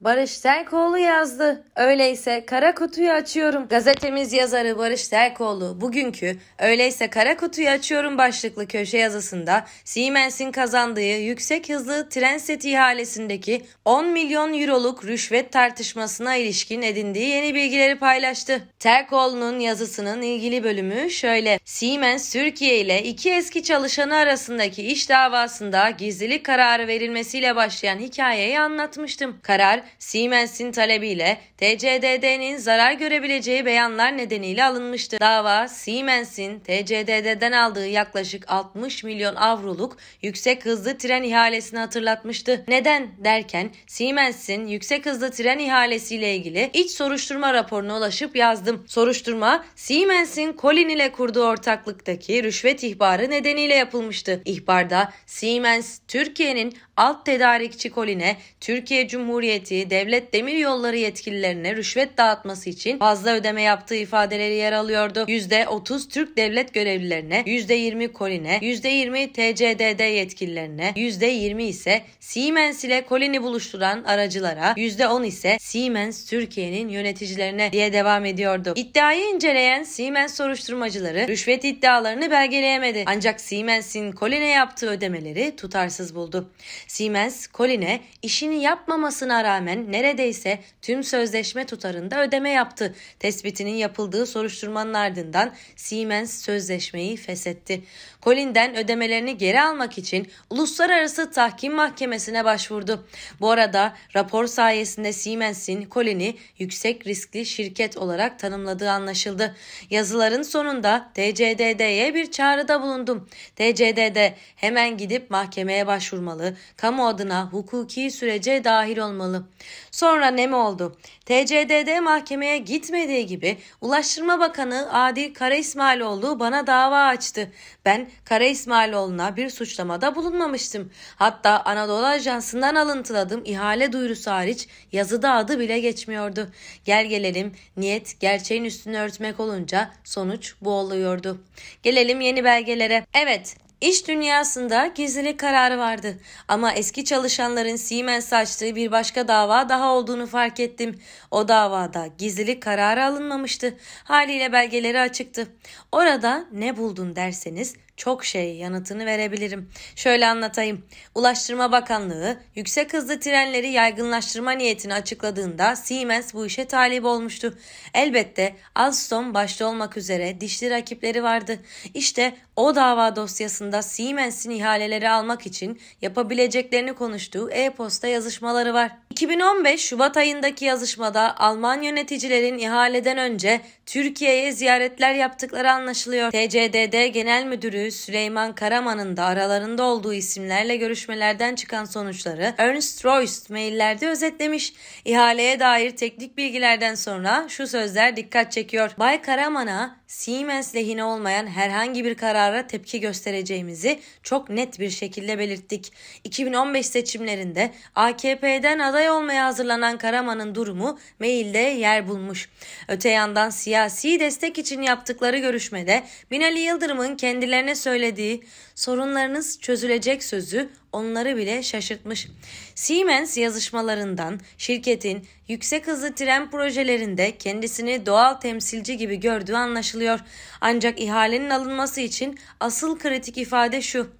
Barış Terkoğlu yazdı. Öyleyse kara kutuyu açıyorum. Gazetemiz yazarı Barış Terkoğlu bugünkü Öyleyse kara kutuyu açıyorum başlıklı köşe yazısında Siemens'in kazandığı yüksek hızlı tren seti ihalesindeki 10 milyon euroluk rüşvet tartışmasına ilişkin edindiği yeni bilgileri paylaştı. Terkoğlu'nun yazısının ilgili bölümü şöyle. Siemens Türkiye ile iki eski çalışanı arasındaki iş davasında gizlilik kararı verilmesiyle başlayan hikayeyi anlatmıştım. Karar Siemens'in talebiyle TCDD'nin zarar görebileceği beyanlar nedeniyle alınmıştı. Dava Siemens'in TCDD'den aldığı yaklaşık 60 milyon avroluk yüksek hızlı tren ihalesini hatırlatmıştı. Neden derken Siemens'in yüksek hızlı tren ihalesiyle ilgili iç soruşturma raporuna ulaşıp yazdım. Soruşturma Siemens'in Colin ile kurduğu ortaklıktaki rüşvet ihbarı nedeniyle yapılmıştı. İhbarda Siemens Türkiye'nin alt tedarikçi Colin'e Türkiye Cumhuriyeti ettiği devlet demir yolları yetkililerine rüşvet dağıtması için fazla ödeme yaptığı ifadeleri yer alıyordu. %30 Türk devlet görevlilerine, %20 Kolin'e, %20 TCDD yetkililerine, %20 ise Siemens ile Kolin'i buluşturan aracılara, %10 ise Siemens Türkiye'nin yöneticilerine diye devam ediyordu. İddiayı inceleyen Siemens soruşturmacıları rüşvet iddialarını belgeleyemedi. Ancak Siemens'in Kolin'e yaptığı ödemeleri tutarsız buldu. Siemens, Kolin'e işini yapmamasına rağmen rağmen neredeyse tüm sözleşme tutarında ödeme yaptı. Tespitinin yapıldığı soruşturmanın ardından Siemens sözleşmeyi feshetti. Colin'den ödemelerini geri almak için Uluslararası Tahkim Mahkemesi'ne başvurdu. Bu arada rapor sayesinde Siemens'in Colin'i yüksek riskli şirket olarak tanımladığı anlaşıldı. Yazıların sonunda DCDD'ye bir çağrıda bulundum. DCDD hemen gidip mahkemeye başvurmalı, kamu adına hukuki sürece dahil olmalı. Sonra nem oldu. TCDD mahkemeye gitmediği gibi Ulaştırma Bakanı Adil Kara İsmailoğlu bana dava açtı. Ben Kara İsmailoğlu'na bir suçlamada bulunmamıştım. Hatta Anadolu Ajansı'ndan alıntıladığım ihale duyurusu hariç yazıda adı bile geçmiyordu. Gel gelelim niyet gerçeğin üstünü örtmek olunca sonuç bu oluyordu. Gelelim yeni belgelere. Evet İş dünyasında gizlilik kararı vardı ama eski çalışanların Siemens açtığı bir başka dava daha olduğunu fark ettim. O davada gizlilik kararı alınmamıştı. Haliyle belgeleri açıktı. Orada ne buldun derseniz çok şey yanıtını verebilirim. Şöyle anlatayım. Ulaştırma Bakanlığı yüksek hızlı trenleri yaygınlaştırma niyetini açıkladığında Siemens bu işe talip olmuştu. Elbette Alstom başta olmak üzere dişli rakipleri vardı. İşte o dava dosyasında sırasında Siemens'in ihaleleri almak için yapabileceklerini konuştuğu e-posta yazışmaları var. 2015 Şubat ayındaki yazışmada Alman yöneticilerin ihaleden önce Türkiye'ye ziyaretler yaptıkları anlaşılıyor. TCDD Genel Müdürü Süleyman Karaman'ın da aralarında olduğu isimlerle görüşmelerden çıkan sonuçları Ernst Royst maillerde özetlemiş. İhaleye dair teknik bilgilerden sonra şu sözler dikkat çekiyor. Bay Karaman'a Siemens lehine olmayan herhangi bir karara tepki göstereceğimizi çok net bir şekilde belirttik. 2015 seçimlerinde AKP'den aday olmaya hazırlanan Karaman'ın durumu mailde yer bulmuş. Öte yandan siyasi destek için yaptıkları görüşmede Binali Yıldırım'ın kendilerine söylediği sorunlarınız çözülecek sözü onları bile şaşırtmış. Siemens yazışmalarından şirketin yüksek hızlı tren projelerinde kendisini doğal temsilci gibi gördüğü anlaşılıyor. Ancak ihalenin alınması için asıl kritik ifade şu.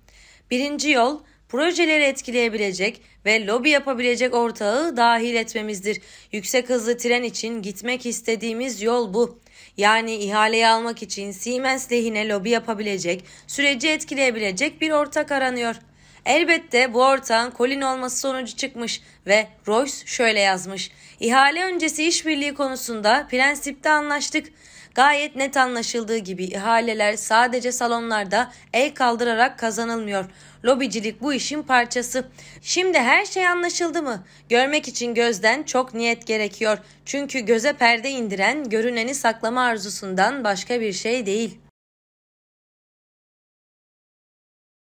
Birinci yol projeleri etkileyebilecek ve lobi yapabilecek ortağı dahil etmemizdir. Yüksek hızlı tren için gitmek istediğimiz yol bu. Yani ihaleyi almak için Siemens lehine lobi yapabilecek, süreci etkileyebilecek bir ortak aranıyor. Elbette bu ortağın Colin olması sonucu çıkmış ve Royce şöyle yazmış. İhale öncesi işbirliği konusunda prensipte anlaştık. Gayet net anlaşıldığı gibi ihaleler sadece salonlarda el kaldırarak kazanılmıyor. Lobicilik bu işin parçası. Şimdi her şey anlaşıldı mı? Görmek için gözden çok niyet gerekiyor. Çünkü göze perde indiren görüneni saklama arzusundan başka bir şey değil.